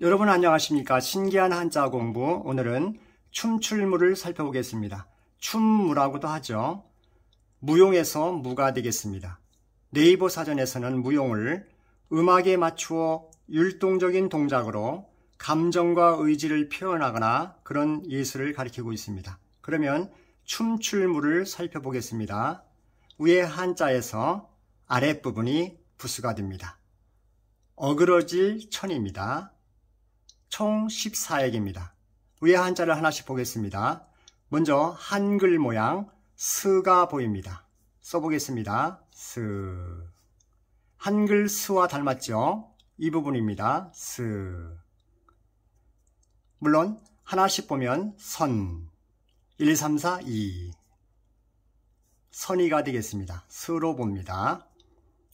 여러분 안녕하십니까? 신기한 한자 공부. 오늘은 춤출무를 살펴보겠습니다. 춤무라고도 하죠. 무용에서 무가 되겠습니다. 네이버 사전에서는 무용을 음악에 맞추어 율동적인 동작으로 감정과 의지를 표현하거나 그런 예술을 가리키고 있습니다. 그러면 춤출무를 살펴보겠습니다. 위에 한자에서 아랫부분이 부수가 됩니다. 어그러질 천입니다. 총 14액입니다. 위에 한자를 하나씩 보겠습니다. 먼저 한글 모양 스가 보입니다. 써보겠습니다. 스 한글 스와 닮았죠? 이 부분입니다. 스 물론 하나씩 보면 선 1, 3, 4, 2 선이가 되겠습니다. 스로 봅니다.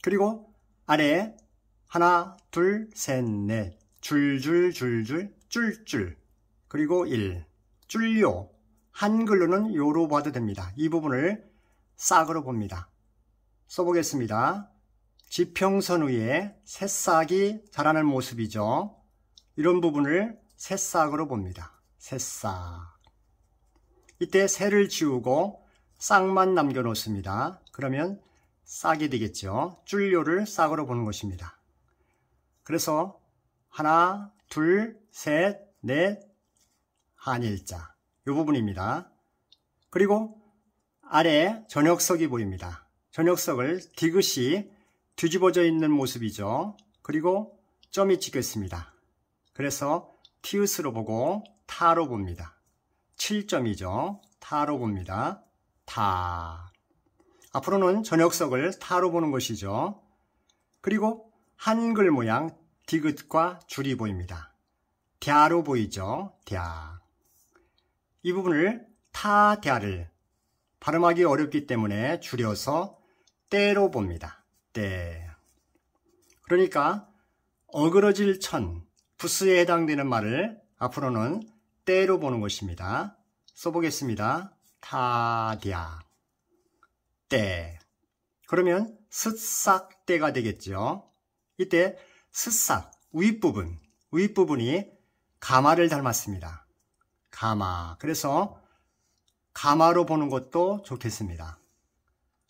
그리고 아래 하나, 둘, 셋, 넷 줄줄줄줄 줄줄 그리고 1 줄요 한글로는 요로 봐도 됩니다. 이 부분을 싹으로 봅니다. 써보겠습니다. 지평선 위에 새싹이 자라는 모습이죠. 이런 부분을 새싹으로 봅니다. 새싹 이때 새를 지우고 싹만 남겨놓습니다. 그러면 싹이 되겠죠. 줄요를 싹으로 보는 것입니다. 그래서 하나, 둘, 셋, 넷, 한일자 이 부분입니다. 그리고 아래 전역석이 보입니다. 전역석을 디귿이 뒤집어져 있는 모습이죠. 그리고 점이 찍혔습니다 그래서 티읕으로 보고 타로 봅니다. 7점이죠. 타로 봅니다. 타. 앞으로는 전역석을 타로 보는 것이죠. 그리고 한글 모양 디귿과 줄이 보입니다. 대아로 보이죠? 대아. 이 부분을 타, 대아를 발음하기 어렵기 때문에 줄여서 때로 봅니다. 때. 그러니까 어그러질 천, 부스에 해당되는 말을 앞으로는 때로 보는 것입니다. 써보겠습니다. 타디아 때 그러면 스싹 때가 되겠죠. 이때 스삭 윗부분, 윗부분이 가마를 닮았습니다. 가마. 그래서 가마로 보는 것도 좋겠습니다.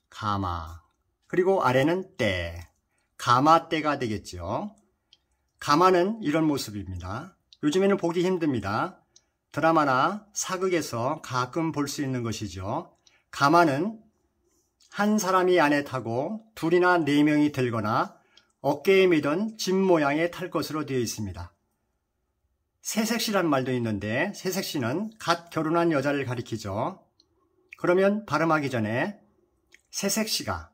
가마. 그리고 아래는 때. 가마때가 되겠죠. 가마는 이런 모습입니다. 요즘에는 보기 힘듭니다. 드라마나 사극에서 가끔 볼 수 있는 것이죠. 가마는 한 사람이 안에 타고 둘이나 네 명이 들거나 어깨에 미던 집 모양의 탈 것으로 되어 있습니다. 새색시란 말도 있는데 새색시는 갓 결혼한 여자를 가리키죠. 그러면 발음하기 전에 새색시가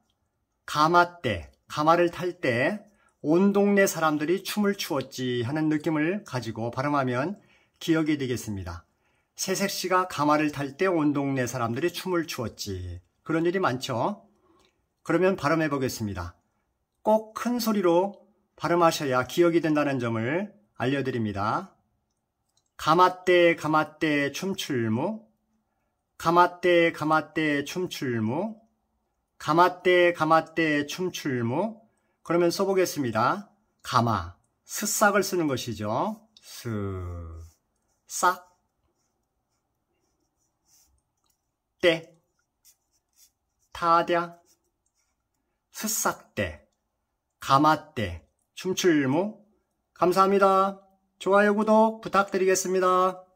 가마 때, 가마를 탈 때 온 동네 사람들이 춤을 추었지 하는 느낌을 가지고 발음하면 기억이 되겠습니다. 새색시가 가마를 탈 때 온 동네 사람들이 춤을 추었지. 그런 일이 많죠? 그러면 발음해 보겠습니다. 꼭큰 소리로 발음하셔야 기억이 된다는 점을 알려드립니다. 가마떼 가마떼 춤출무 가마떼 가마떼 춤출무 가마떼 가마떼 춤출무 그러면 써보겠습니다. 가마 스싹을 쓰는 것이죠. 스싹 때 타랴 스싹 때 가마떼, 춤출무 감사합니다. 좋아요, 구독 부탁드리겠습니다.